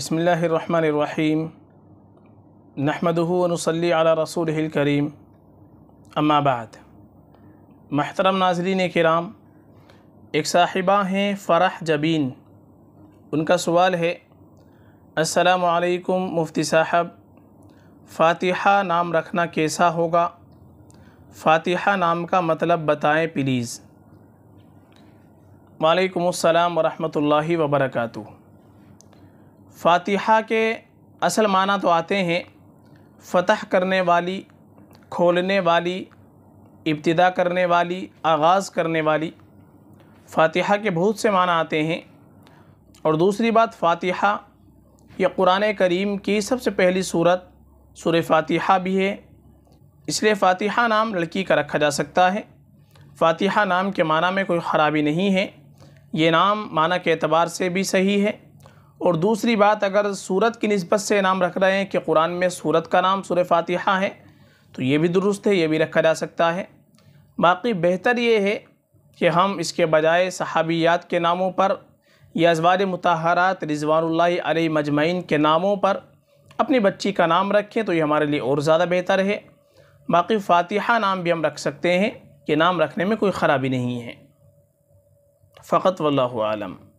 بسم اللہ الرحمن الرحیم نحمد ہنسلی رسوله رسول اما بعد محترم ناظرین کرام ایک صاحبہ ہیں فرح جبین ان کا سوال ہے السلام علیکم مفتی صاحب فاتحہ نام رکھنا کیسا ہوگا فاتحہ نام کا مطلب بتائیں پلیز وعلیکم السلام ورحمۃ اللہ وبرکاتہ فاتحہ کے اصل معنی تو آتے ہیں فتح کرنے والی کھولنے والی ابتدا کرنے والی آغاز کرنے والی فاتحہ کے بہت سے معنی آتے ہیں اور دوسری بات فاتحہ یہ قرآن کریم کی سب سے پہلی صورت سور فاتحہ بھی ہے اس لیے فاتحہ نام لڑکی کا رکھا جا سکتا ہے فاتحہ نام کے معنی میں کوئی خرابی نہیں ہے یہ نام معنی کے اعتبار سے بھی صحیح ہے اور دوسری بات اگر سورت کی نسبت سے نام رکھ رہے ہیں کہ قرآن میں سورت کا نام سور فاتحہ ہے تو یہ بھی درست ہے یہ بھی رکھا جا سکتا ہے باقی بہتر یہ ہے کہ ہم اس کے بجائے صحابیات کے ناموں پر یا ازوار متحرات رضوان اللہ علیہ مجمعین کے ناموں پر اپنی بچی کا نام رکھیں تو یہ ہمارے لیے اور زیادہ بہتر ہے باقی فاتحہ نام بھی ہم رکھ سکتے ہیں کہ نام رکھنے میں کوئی خرابی نہیں ہے فقط واللہ عالم